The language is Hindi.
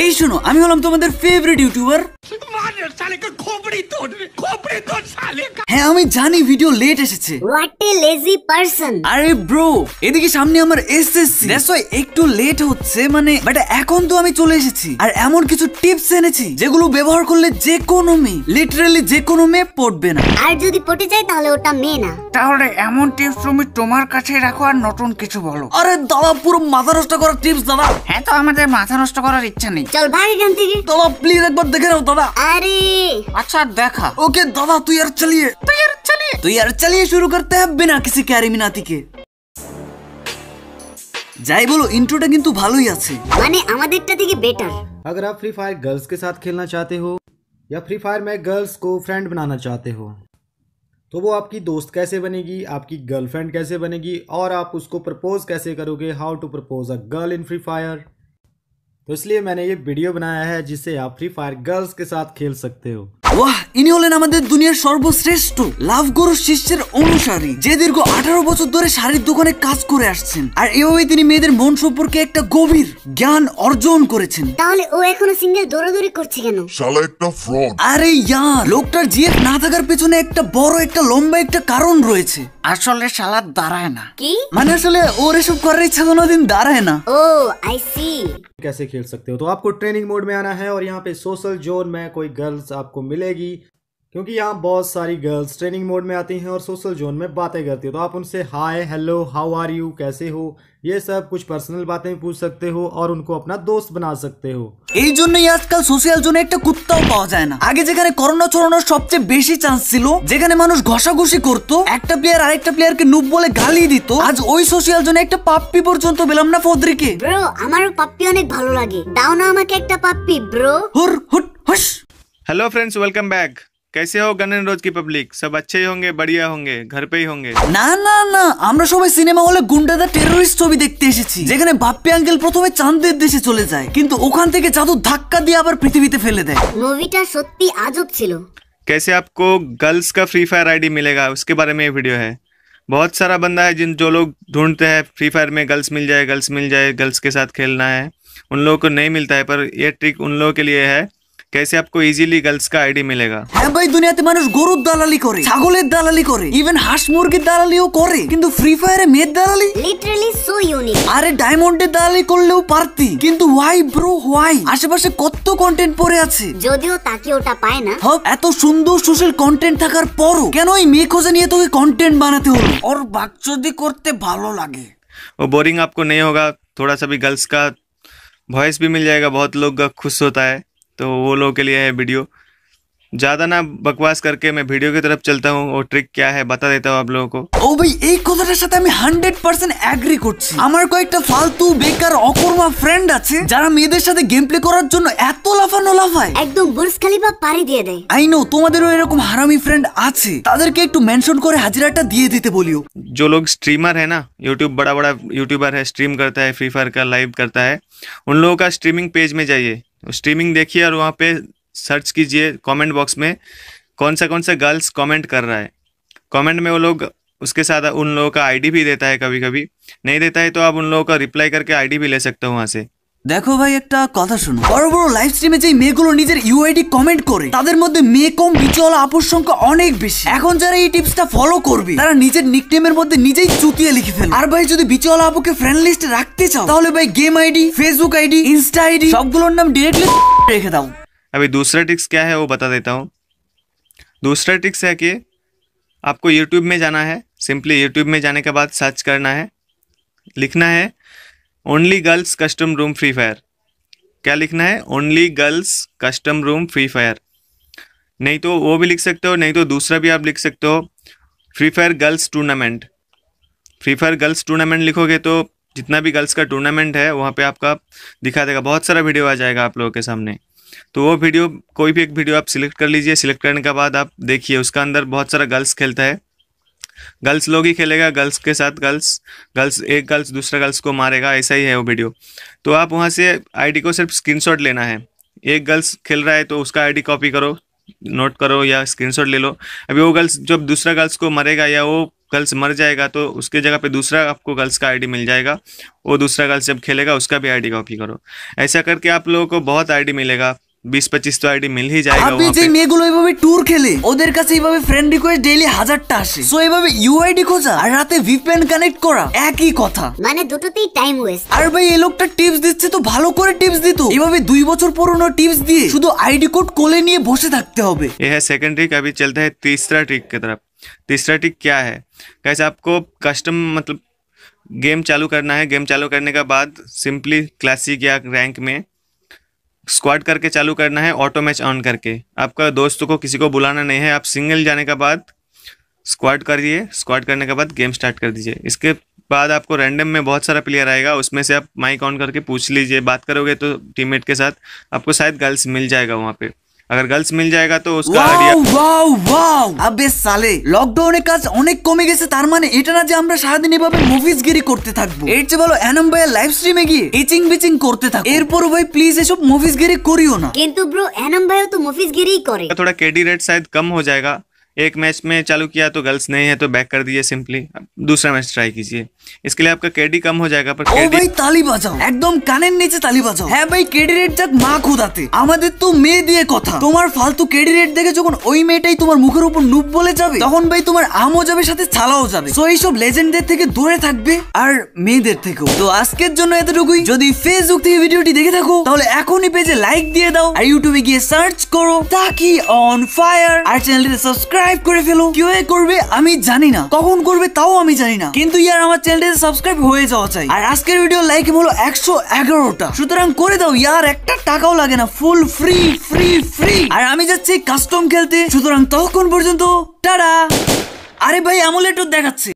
এই শোনো আমি হলাম তোমাদের ফেভারিট ইউটিউবার হ্যাঁ, আমি জানি ভিডিও লেট এসেছে হোয়াট এ লেজি পারসন আরে ব্রো এদিকে সামনে আমার এসএসসি দ্যাটস একটু লেট হচ্ছে মানে বাট এখন তো আমি চলে এসেছি আর এমন কিছু টিপস এনেছি যেগুলো ব্যবহার করলে যে কোনো মেয়ে লিটারালি যে কোনো মেয়ে পড়বে না আর যদি পটে যায় তাহলে ওটা না তাহলে এমন টিপস তুমি তোমার কাছে রাখো আর নতুন কিছু বলো আরে দাদা পুরো মাথা নষ্ট করার টিপস দাদা হ্যাঁ তো আমাদের মাথা নষ্ট করার ইচ্ছা নেই চল ভাই এখান থেকে প্লিজ একবার দেখে নাও দাদা আরে अच्छा देखा ओके दादा तू यार चलिए तो यार चलिए तो यार चलिए शुरू करते हैं बिना किसी कैरी मिनाती के যাই বলো ইন্ট্রোটা কিন্তু ভালোই আছে মানে আমাদেরটা থেকে বেটার अगर आप फ्री फायर गर्ल्स के साथ खेलना चाहते हो या फ्री फायर में गर्ल्स को फ्रेंड बनाना चाहते हो तो वो आपकी दोस्त कैसे बनेगी आपकी गर्लफ्रेंड कैसे बनेगी और आप उसको प्रपोज कैसे करोगे how to propose a girl in Free Fire तो इसलिए मैंने ये वीडियो बनाया है जिसे आप फ्री फायर गर्ल्स के साथ खेल सकते हो ওয়াহ ইনি হলেন আমাদের দুনিয়ার সর্বশ্রেষ্ঠ লাভগুরু শিষ্যের অনুসারী যে দীর্ঘ আঠারো বছর ধরে শাড়ির দোকানে কাজ করে আসছেন আর এভাবেই তিনি মেয়েদের মন সম্পর্কে একটা গভীর জ্ঞান অর্জন করেছেন তাহলে ও এখনো সিঙ্গেল দৌড়াদৌড়ি করছে কেন শালা একটা ফ্রড আরে ইয়ার লোকটার জিএফ না থাকার পেছনে একটা বড় একটা লম্বা একটা কারণ রয়েছে আসলে শালা দাঁড়ায় না কি মানে আসলে ওর এসব করার ইচ্ছা কোনো দিন দাঁড়ায় না ও আই সি कैसे खेल सकते हो तो आपको ट्रेनिंग मोड में आना है और यहाँ पे सोशल जोन में कोई गर्ल्स आपको मिले কেকি কারণ এখানে অনেক গার্লস ট্রেনিং মোড মে আসে এবং সোশ্যাল জোন মে باتیں করতে তো আপনি উনসে hi hello how are you কেমন আছো এই সব কিছু পার্সোনাল باتیں জিজ্ঞেস করতে পারো এবং उनको अपना दोस्त বানাতে পারো এই জুন আজকাল সোশ্যাল জোন একটা কুত্তাও পাওয়া যায় না আগে যেখানে করোনা চরণের সবচেয়ে বেশি চান্স ছিল যেখানে মানুষ ঘষাঘষি করত একটা প্লেয়ার আরেকটা প্লেয়ারকে নুব বলে গালি দিত আজ ওই সোশ্যাল জোন একটা পাপ্পি পর্যন্ত পেলাম না ব্রো আমারও পাপ্পি অনেক ভালো লাগে দাও না আমাকে একটা পাপ্পি ব্রো হুর হুট হাস हेलो फ्रेंड्स वेलकम बैक कैसे हो गणेन रोज की पब्लिक सब अच्छे ही होंगे बढ़िया होंगे घर पे ही होंगे না না না আমরা সবাই সিনেমা হলে গুন্ডাদা টেররিস্ট ছবি দেখতে এসেছি যেখানে বাপ্পি আঙ্কেল প্রথমে চাঁদের দেশে চলে যায় কিন্তু ওখান থেকে জাদু ধাক্কা দিয়ে আবার পৃথিবীতে ফেলে দেয় মুভিটা সত্যি আজব ছিল कैसे आपको गर्ल्स का फ्री फायर आईडी मिलेगा उसके बारे में ये वीडियो है बहुत सारा बंदा है जिन जो लोग ढूंढते हैं फ्री फायर में गर्ल्स मिल जाए गर्ल्स मिल जाए गर्ल्स के साथ खेलना है उन लोगों को नहीं मिलता है पर यह ट्रिक उन लोगों के लिए है कैसे आपको इजीली गर्ल्स का आईडी मिलेगा हैं भाई दुनिया के मनुष्य गुरु दलाली करे छागुलের দালালি করে इवन हास मुर्गी दलालीও করে কিন্তু ফ্রি ফায়ারে মেয়ে দালালি লিটারালি সো ইউনিক আরে डायमंडে দালাই কললেও পারতি কিন্তু व्हाई ब्रो व्हाई আশেপাশে কত কনটেন্ট পড়ে আছে যদিও তাকে ওটা পায় না এত সুন্দর সোশ্যাল কনটেন্ট থাকার পরও কেনই মেয়ে খোঁজে নিয়ে তুই কনটেন্ট বানাতে হরে আর বকচুরি করতে ভালো লাগে ও বোরিং আপকো নেই ہوگا थोड़ा सा भी गर्ल्स का वॉइस भी मिल जाएगा बहुत लोग खुश होता है तो वो लोगों के लिए है वीडियो ज़्यादा ना बकवास करके मैं वीडियो की तरफ चलता हूँ और ट्रिक क्या है বাতা দিতে হবে লোকো ও ভাই এই কথাটার সাথে আমি 100% এগ্রি করছি আমার কয়েকটা ফালতু বেকার অকর্মা ফ্রেন্ড আছে যারা মেয়েদের সাথে গেম প্লে করার জন্য এত লাফানো লাফায় একদম বুর্জ খলিফা পাড়ি দিয়ে দেয় আই নো তোমাদেরও এরকম হারামি ফ্রেন্ড আছে তাদেরকে একটু মেনশন করে হাজিরাটা দিয়ে দিতে বলিও जो लोग स्ट्रीमर है ना यूट्यूब बड़ा बड़ा यूट्यूबर है स्ट्रीम करता है फ्री फायर का लाइव करता है उन लोगों का स्ट्रीमिंग पेज में जाइए स्ट्रीमिंग देखिए और वहाँ पे सर्च कीजिए कमेंट बॉक्स में कौन सा कौन सा गर्ल्स कमेंट कर रहा है कमेंट में वो लोग उसके साथ उन लोगों का आईडी भी देता है कभी कभी नहीं देता है तो आप उन लोगों का रिप्लाई करके आईडी भी ले सकते हो वहाँ से দেখো ভাই একটা কথা শুনো বড় বড় লাইভ স্ট্রিমে যে মেয়েগুলো নিজের ইউআইডি কমেন্ট করে তাদের মধ্যে মেয়ে কম বিচল আপুর সংখ্যা অনেক বেশি এখন যারা এই টিপসটা ফলো করবে তারা নিজের নিকটেমের মধ্যে নিজেই চুতিয়ে লিখে ফেলে আর ভাই যদি বিচল আপুকে ফ্রেন্ড লিস্টে রাখতে চাও তাহলে ভাই game ID Facebook ID insta ID সবগুলোর নাম ডিরেক্টলি রেখে দাও আমি দুসরা टिक्स क्या है ও বাতা দেতা हूँ দুসরা टिक्स है কি আপকো ইউটিউব মে জানা হ্যাঁ সিম্পলি ইউটিউব মে জানে কে বাদ সার্চ করনা है লিখনা है only girls custom room Free Fire क्या लिखना है only girls custom room Free Fire नहीं तो वो भी लिख सकते हो नहीं तो दूसरा भी आप लिख सकते हो Free Fire girls tournament Free Fire girls tournament लिखोगे तो जितना भी गर्ल्स का टूर्नामेंट है वहाँ पे आपका दिखा देगा बहुत सारा वीडियो आ जाएगा आप लोगों के सामने तो वो वीडियो कोई भी एक वीडियो आप सिलेक्ट कर लीजिए सिलेक्ट करने के बाद आप देखिए उसका अंदर बहुत सारा गर्ल्स खेलता है गर्ल्स लोग ही खेलेगा गर्ल्स के साथ गर्ल्स गर्ल्स एक गर्ल्स दूसरा गर्ल्स को मारेगा ऐसा ही है वो वीडियो तो आप वहाँ से आईडी को सिर्फ स्क्रीनशॉट लेना है एक गर्ल्स खेल रहा है तो उसका आईडी कॉपी करो नोट करो या स्क्रीनशॉट ले लो अभी वो गर्ल्स जब दूसरा गर्ल्स को मरेगा या वो गर्ल्स मर जाएगा तो उसके जगह पे दूसरा आपको गर्ल्स का आईडी मिल जाएगा वो दूसरा गर्ल्स जब खेलेगा उसका भी आईडी कॉपी करो ऐसा करके आप लोगों को बहुत आईडी मिलेगा বিশ পঁচিশ তো আইডি মিল হি যায়গা আপনি যে মেয়েগুলো এইভাবে ট্যুর খেলে ওদের কাছে এইভাবে ফ্রেন্ড রিকোয়েস্ট ডেইলি হাজারটা আসে সো এইভাবে ইউআইডি খোঁজা আর রাতে ভিপিএন কানেক্ট করা একই কথা মানে দুটোতেই টাইম ওয়েস্ট আর ভাই এই লোকটা টিপস দিচ্ছে তো ভালো করে টিপস দিত এইভাবে দুই বছর পুরনো টিপস দিয়ে শুধু আইডি কোড কোলে নিয়ে বসে থাকতে হবে এ হ্যাঁ সেকেন্ড ট্রিক अभी चलता है तीसरा ट्रिक की तरफ तीसरा ट्रिक क्या है कैसे आपको कस्टम मतलब गेम चालू करना है गेम चालू करने के बाद सिंपली क्लासिक या रैंक में स्क्वाड करके चालू करना है ऑटो मैच ऑन करके आपका दोस्तों को किसी को बुलाना नहीं है आप सिंगल जाने के बाद स्क्वाड करिए स्क्वाड करने के बाद गेम स्टार्ट कर दीजिए इसके बाद आपको रैंडम में बहुत सारा प्लेयर आएगा उसमें से आप माइक ऑन करके पूछ लीजिए बात करोगे तो टीममेट के साथ आपको शायद गर्ल्स मिल जाएगा वहाँ पे अगर গার্লস মিল जाएगा তো उसका ওয়াও ওয়াও আবে সালে লকডাউনে কাজ অনেক কমে গেছে তার মানে এটা না যে আমরা সারাদিন এভাবে মুভিজ গিরি করতে থাকবো এর চেয়ে ভালো অ্যানম ভাইয়ের লাইভ স্ট্রিমে গিয়ে ইচিং বিচিং করতে থাকো এরপরও ভাই প্লিজ এসব মুভিজ গিরি করিও না কিন্তু ব্রো অ্যানম ভাইও তো মুভিজ গিরিই করে थोड़ा केडी रेट शायद कम हो जाएगा एक मैच में चालू किया तो गर्ल्स नहीं है तो बैक कर दीजिए सिंपली दूसरा मैच ट्राई कीजिए इसके लिए आपका केडी कम हो जाएगा पर ओ भाई ताली বাজাও একদম কানের নিচে তালি বাজাও হ্যাঁ ভাই কেডি রেট যাক মা খোদাতে আমাদের তো মেয়ে দিয়ে কথা তোমার ফালতু কেডি রেট দেখে যখন ওই মেয়েটাই তোমার মুখের উপর নুপ বলে যাবে তখন ভাই তোমার আমও যাবে সাথে ছালাও যাবে তো এইসব লেজেন্ডদের থেকে দূরে থাকবে আর মেয়েদের থেকেও তো আজকের জন্য এতটুকুই যদি ফেসবুক থেকে ভিডিওটি দেখে থাকো তাহলে এখনই পেজে লাইক দিয়ে দাও আর ইউটিউবে গিয়ে সার্চ করো তাকি অন ফায়ার আর চ্যানেলটিতে সাবস্ক্রাইব সাবস্ক্রাইব করে ফেলো কিভাবে করবে আমি জানি না কখন করবে তাও আমি জানি না কিন্তু ইয়ার আমার চ্যানেলটা সাবস্ক্রাইব হয়ে যাওয়া চাই আর আজকের ভিডিও লাইক হলো একশো এগারোটা সুতরাং করে দাও ইয়ার একটা টাকাও লাগে না ফুল ফ্রি ফ্রি ফ্রি আর আমি যাচ্ছি কাস্টম খেলতে সুতরাং তখন পর্যন্ত টাটা আরে ভাই আমলে একটু দেখাচ্ছে